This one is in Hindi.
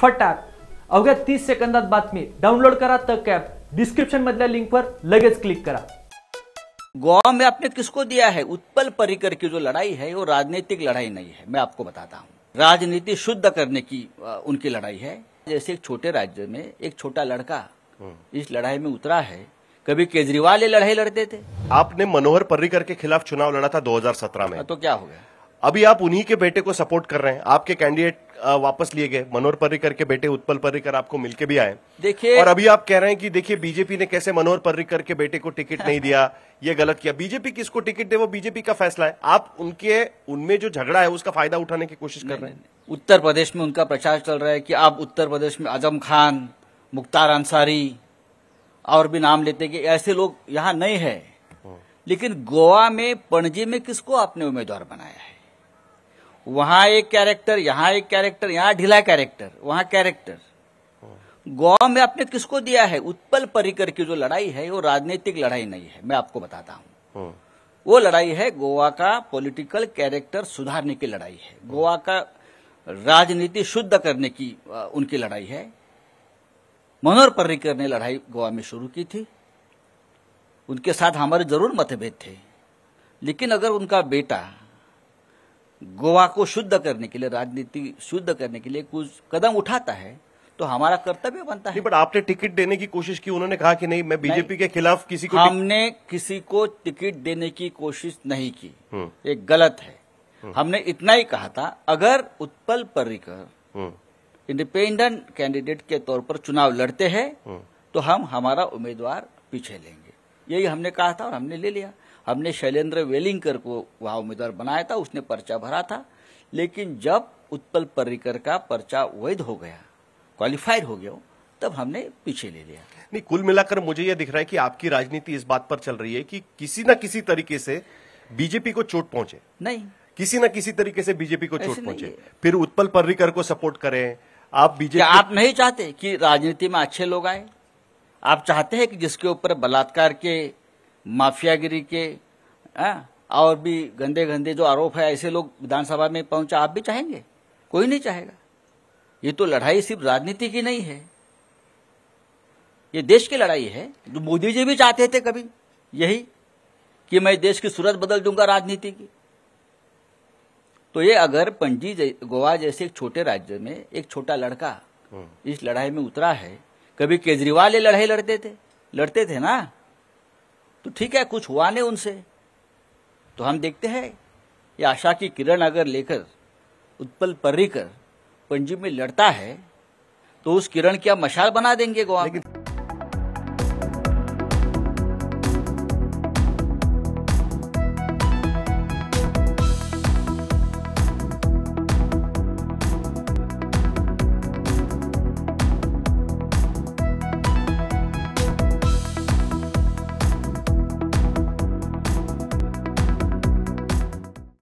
फटाक अवघ्या तीस सेकंदात बातमी डाउनलोड करा तक कैप डिस्क्रिप्शन मधल्या लिंकवर लगेच क्लिक करा गोवा में आपने किसको दिया है उत्पल परिकर की जो लड़ाई है वो राजनीतिक लड़ाई नहीं है मैं आपको बताता हूँ राजनीति शुद्ध करने की उनकी लड़ाई है जैसे एक छोटे राज्य में एक छोटा लड़का हम्म। इस लड़ाई में उतरा है कभी केजरीवाल ये लड़ाई लड़ते थे आपने मनोहर पर्रिकर के खिलाफ चुनाव लड़ा था 2017 में हाँ, तो क्या हो गया अभी आप उन्हीं के बेटे को सपोर्ट कर रहे हैं आपके कैंडिडेट वापस लिए गए मनोहर पर्रिकर के बेटे उत्पल पर्रिकर आपको मिलके भी आए देखिए और अभी आप कह रहे हैं कि देखिए बीजेपी ने कैसे मनोहर पर्रिकर के बेटे को टिकट नहीं दिया ये गलत किया बीजेपी किसको टिकट दे वो बीजेपी का फैसला है आप उनके उनमें जो झगड़ा है उसका फायदा उठाने की कोशिश कर रहे हैं उत्तर प्रदेश में उनका प्रचार चल रहा है कि आप उत्तर प्रदेश में आजम खान मुख्तार अंसारी और भी नाम लेते कि ऐसे लोग यहाँ नहीं है हाँ। लेकिन गोवा में पणजी में किसको आपने उम्मीदवार बनाया है वहां एक कैरेक्टर यहां एक कैरेक्टर यहां ढीला कैरेक्टर वहां कैरेक्टर गोवा में आपने किसको दिया है उत्पल परिकर की जो लड़ाई है वो राजनीतिक लड़ाई नहीं है मैं आपको बताता हूं हाँ। वो लड़ाई है गोवा का पॉलिटिकल कैरेक्टर सुधारने की लड़ाई है गोवा का राजनीति शुद्ध करने की उनकी लड़ाई है मनोहर पर्रिकर ने लड़ाई गोवा में शुरू की थी उनके साथ हमारे जरूर मतभेद थे लेकिन अगर उनका बेटा गोवा को शुद्ध करने के लिए राजनीति शुद्ध करने के लिए कुछ कदम उठाता है तो हमारा कर्तव्य बनता है बट आपने टिकट देने की कोशिश की उन्होंने कहा कि नहीं मैं बीजेपी के खिलाफ किसी को हमने किसी को टिकट देने की कोशिश नहीं की हम्म। ये गलत है हम्म। हमने इतना ही कहा था अगर Utpal Parrikar hmm. Independent candidate के तौर पर चुनाव लड़ते हैं तो हम हमारा उम्मीदवार पीछे लेंगे यही हमने कहा था और हमने ले लिया हमने शैलेंद्र वेलिंगकर को वहां उम्मीदवार बनाया था उसने पर्चा भरा था लेकिन जब उत्पल पर्रिकर का पर्चा वैध हो गया क्वालिफाइड हो गया तब हमने पीछे ले लिया नहीं कुल मिलाकर मुझे यह दिख रहा है कि आपकी राजनीति इस बात पर चल रही है कि किसी ना किसी तरीके से बीजेपी को चोट पहुंचे नहीं किसी ना किसी तरीके से बीजेपी को चोट पहुंचे फिर उत्पल पर्रिकर को सपोर्ट करें आप बीजेपी आप नहीं चाहते कि राजनीति में अच्छे लोग आए आप चाहते हैं कि जिसके ऊपर बलात्कार के माफियागिरी के आ, और भी गंदे गंदे जो आरोप है ऐसे लोग विधानसभा में पहुंचा आप भी चाहेंगे कोई नहीं चाहेगा ये तो लड़ाई सिर्फ राजनीति की नहीं है ये देश की लड़ाई है जो मोदी जी भी चाहते थे कभी यही कि मैं देश की सूरत बदल दूंगा राजनीति की तो ये अगर पंजी गोवा जैसे एक छोटे राज्य में एक छोटा लड़का हम्म। इस लड़ाई में उतरा है कभी केजरीवाल ये लड़ाई लड़ते थे लड़ते थे ना तो ठीक है कुछ हुआ नहीं उनसे तो हम देखते हैं ये आशा की किरण अगर लेकर उत्पल पर्रिकर पंजी में लड़ता है तो उस किरण क्या मशाल बना देंगे गोवा